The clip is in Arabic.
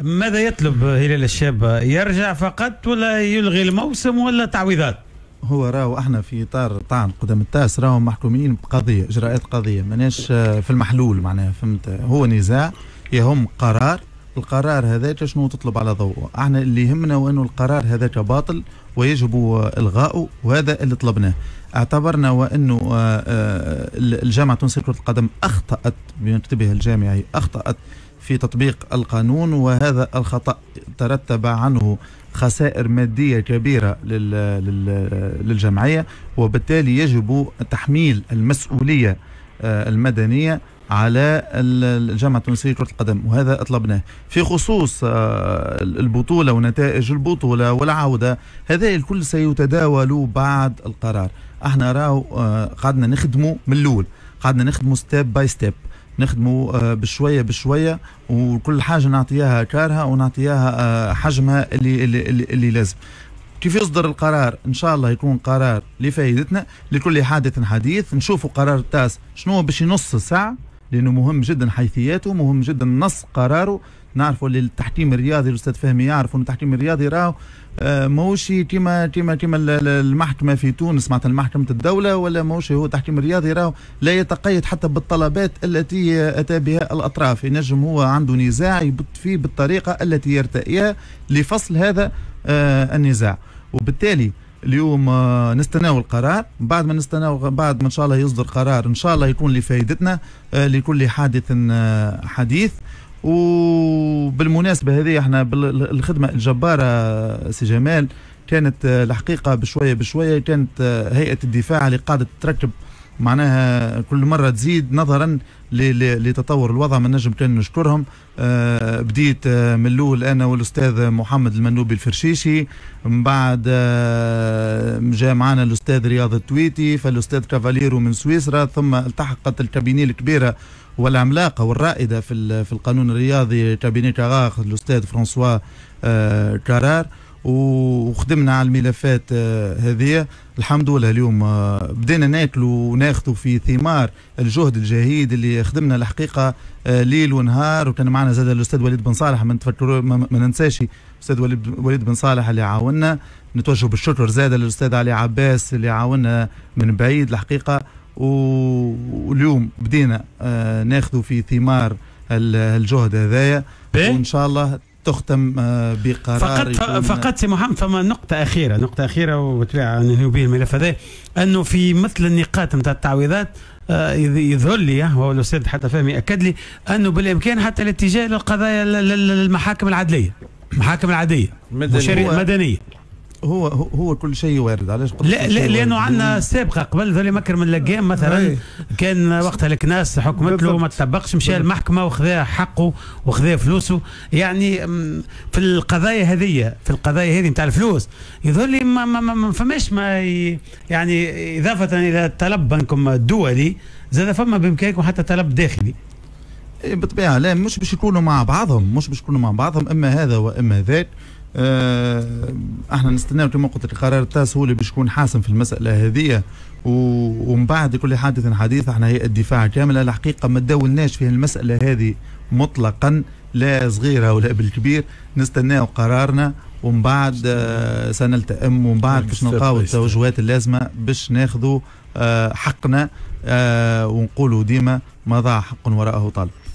ماذا يطلب هلال الشاب يرجع فقط ولا يلغي الموسم ولا تعويضات هو راهو احنا في اطار طعن قدام التاس راهو محكومين بقضيه اجراءات قضيه ماناش آه، في المحلول معناها فهمت هو نزاع يهم قرار القرار هذاك شنو تطلب على ضوءه احنا اللي يهمنا هو انه القرار هذاك باطل ويجب الغائه وهذا اللي طلبناه اعتبرنا وانه آه، آه، الجامعه تونس لكره القدم اخطات بمكتبها الجامعي اخطات في تطبيق القانون وهذا الخطأ ترتب عنه خسائر مادية كبيرة للجمعية وبالتالي يجب تحميل المسؤولية آه، المدنية على الجامعة التونسية لكرة القدم وهذا أطلبناه في خصوص آه، البطولة ونتائج البطولة والعودة هذا الكل سيتداول بعد القرار احنا راو آه، قعدنا نخدمه من الأول قعدنا نخدمه ستيب باي ستيب نخدموا آه، بشويه بشويه وكل حاجه نعطيها كارها ونعطيها آه، حجمها اللي اللي, اللي, اللي لازم كيف يصدر القرار ان شاء الله يكون قرار لفائدتنا لكل حادث حديث نشوفوا قرار التاس شنو باش ينص ساعه لانه مهم جدا حيثياته مهم جدا نص قراره نعرفوا اللي التحكيم الرياضي الاستاذ فهمي يعرف انه التحكيم الرياضي راهو ماهوش كيما كيما كيما المحكمه في تونس معناتها محكمه الدوله ولا ماهوش هو التحكيم الرياضي راهو لا يتقيد حتى بالطلبات التي اتى بها الاطراف ينجم هو عنده نزاع يبت فيه بالطريقه التي يرتئيها لفصل هذا آه، النزاع وبالتالي اليوم آه، نستناو القرار بعد ما نستناو بعد ما ان شاء الله يصدر قرار ان شاء الله يكون لفائدتنا آه، لكل حادث آه، حديث وبالمناسبه هذه احنا بالخدمه الجباره سي جمال كانت الحقيقه بشويه بشويه كانت هيئه الدفاع اللي قاعده تركب معناها كل مرة تزيد نظرا لتطور الوضع من نجم كان نشكرهم آه، بديت آه، من الأول أنا والأستاذ محمد المنوبي الفرشيشي من بعد آه، جاء معنا الأستاذ رياض التويتي فالأستاذ كافاليرو من سويسرا ثم التحقت الكابيني الكبيرة والعملاقة والرائدة في القانون الرياضي كابيني كاغاخ الأستاذ فرانسوا كارار وخدمنا على الملفات آه، هذه الحمد لله اليوم آه، بدينا ناكل وناخذ في ثمار الجهد الجهيد اللي خدمنا الحقيقه آه، ليل ونهار وكان معنا زاد الاستاذ وليد بن صالح ما نتفكر ما ننساش الاستاذ وليد بن صالح اللي عاوننا نتوجه بالشكر زاد للاستاذ علي عباس اللي عاوننا من بعيد الحقيقه واليوم بدينا ناخذ في ثمار الجهد هذايا وان شاء الله تختم آه، بقرار فقط فقط سي محمد فما نقطة أخيرة نقطة أخيرة وبالطبيعة ننهيو به الملف هذا أنه في مثل النقاط نتاع التعويضات آه، يظهر لي وهو آه، الأستاذ حتى فهمي أكد لي أنه بالإمكان حتى الاتجاه للقضايا للمحاكم العدلية المحاكم العادية المدنية مدنية. هو هو كل شيء وارد علاش لا لا لانه عندنا سابقه قبل ذلك مكر من لقام مثلا أي. كان وقتها الكناس حكمت له ما تطبقش مشى المحكمه وخذا حقه وخذا فلوسه يعني في القضايا هذه في القضايا هذه نتاع الفلوس يظهر لي ما, ما, ما, ما فماش ما يعني اضافه الى طلب بنكم الدولي زاد فما بامكانكم حتى طلب داخلي إيه، بالطبيعه لا مش باش يكونوا مع بعضهم مش باش يكونوا مع بعضهم اما هذا واما ذاك آه، احنا نستناو كما قلت القرار التاس هو اللي باش يكون حاسم في المساله هذه ومن بعد كل حادث حديث احنا هيئه الدفاع كامله الحقيقه ما تداولناش في المساله هذه مطلقا لا صغيره ولا بالكبير نستناو قرارنا ومن بعد آه، سنلتئم ومن بعد باش نلقاو التوجهات اللازمه باش ناخذوا آه، حقنا ونقولوا ديما ما ضاع حق وراءه طالب